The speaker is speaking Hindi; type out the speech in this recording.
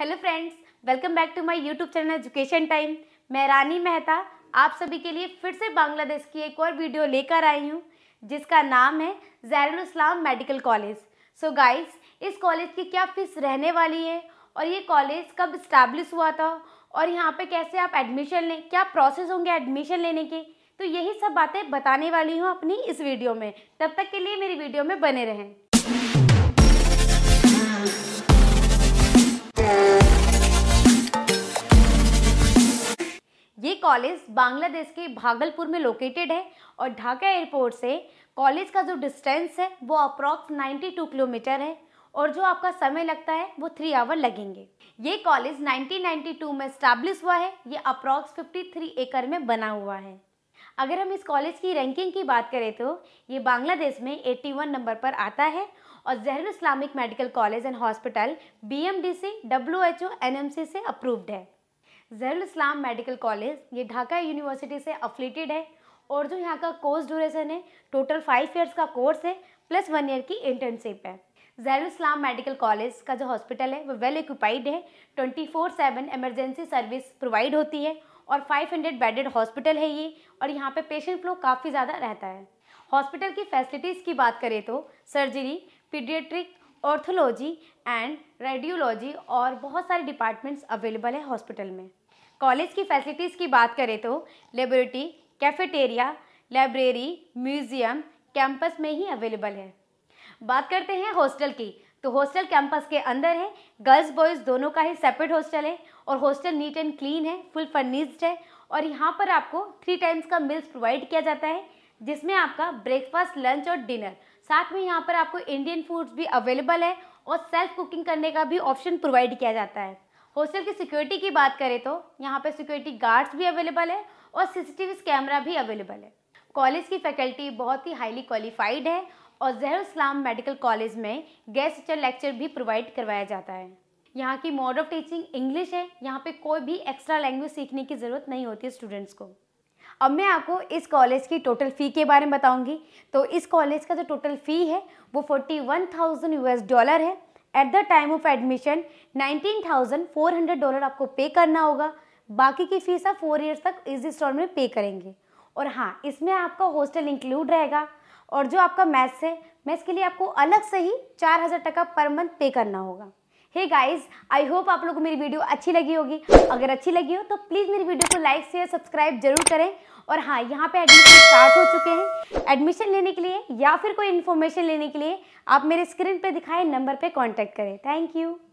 hello friends welcome back to my YouTube channel education time मैं रानी मेहता आप सभी के लिए फिर से बांग्लादेश की एक और वीडियो लेकर आई हूँ जिसका नाम है Jahurul Islam medical college so guys इस कॉलेज की क्या फीस रहने वाली है और ये कॉलेज कब इस्टेब्लिश हुआ था और यहाँ पर कैसे आप एडमिशन लें क्या प्रोसेस होंगे एडमिशन लेने के तो यही सब बातें बताने वाली हूँ अपनी इस वीडियो में तब तक के लिए मेरी वीडियो में बने रहें कॉलेज बांग्लादेश के भागलपुर में लोकेटेड है और ढाका एयरपोर्ट से कॉलेज का जो डिस्टेंस है वो अप्रॉक्स 92 किलोमीटर है और जो आपका समय लगता है वो थ्री आवर लगेंगे ये कॉलेज 1992 में स्टैब्लिश हुआ है ये अप्रॉक्स 53 एकड़ में बना हुआ है अगर हम इस कॉलेज की रैंकिंग की बात करें तो ये बांग्लादेश में 81 नंबर पर आता है और Jahurul Islamic medical college and hospital B M D C W H O N M C से अप्रूव्ड है जहरुल इस्लाम मेडिकल कॉलेज ये ढाका यूनिवर्सिटी से अफिलेटेड है और जो यहाँ का कोर्स ड्यूरेशन है टोटल फाइव ईयर्स का कोर्स है प्लस वन ईयर की इंटर्नशिप है जहरुल इस्लाम मेडिकल कॉलेज का जो हॉस्पिटल है वो वेल इक्विपाइड है twenty four seven emergency service provide होती है और 500 बेडेड हॉस्पिटल है ये और यहाँ पे पेशेंट फ्लो काफ़ी ज़्यादा रहता है हॉस्पिटल की फैसिलिटीज़ की बात करें तो surgery paediatric orthology and radiology और बहुत सारे डिपार्टमेंट्स अवेलेबल है हॉस्पिटल में कॉलेज की फैसिलिटीज़ की बात करें तो laboratory cafeteria library museum campus में ही अवेलेबल है बात करते हैं हॉस्टल की तो हॉस्टल कैंपस के अंदर है गर्ल्स बॉयज़ दोनों का ही सेपरेट हॉस्टल है और हॉस्टल नीट एंड क्लीन है फुल फर्निश्ड है और यहाँ पर आपको थ्री टाइम्स का मील्स प्रोवाइड किया जाता है जिसमें आपका ब्रेकफास्ट लंच और डिनर साथ में यहाँ पर आपको इंडियन फूड्स भी अवेलेबल है और सेल्फ कुकिंग करने का भी ऑप्शन प्रोवाइड किया जाता है हॉस्टल की सिक्योरिटी की बात करें तो यहाँ पर सिक्योरिटी गार्ड्स भी अवेलेबल है और सीसीटीवी कैमरा भी अवेलेबल है कॉलेज की फैकल्टी बहुत ही हाईली क्वालिफाइड है और जहर इस्लाम मेडिकल कॉलेज में गेस्ट टीचर लेक्चर भी प्रोवाइड करवाया जाता है यहाँ की मोड ऑफ टीचिंग इंग्लिश है यहाँ पे कोई भी एक्स्ट्रा लैंग्वेज सीखने की ज़रूरत नहीं होती स्टूडेंट्स को अब मैं आपको इस कॉलेज की टोटल फ़ी के बारे में बताऊँगी तो इस कॉलेज का जो टोटल फ़ी है वो forty one thousand S dollar है at the time of admission hundred dollar आपको पे करना होगा बाकी की फीस आप फोर ईयर्स तक इस इंस्टॉलमेंट पे करेंगे और हाँ इसमें आपका हॉस्टल इंक्लूड रहेगा और जो आपका मैथ्स है मैथ्स के लिए आपको अलग से ही चार हज़ार टका पर मंथ पे करना होगा हे गाइस आई होप आप लोगों को मेरी वीडियो अच्छी लगी होगी अगर अच्छी लगी हो तो प्लीज़ मेरी वीडियो को लाइक शेयर सब्सक्राइब जरूर करें और हाँ यहाँ पे एडमिशन स्टार्ट हो चुके हैं एडमिशन लेने के लिए या फिर कोई इन्फॉर्मेशन लेने के लिए आप मेरे स्क्रीन पर दिखाए नंबर पर कॉन्टैक्ट करें थैंक यू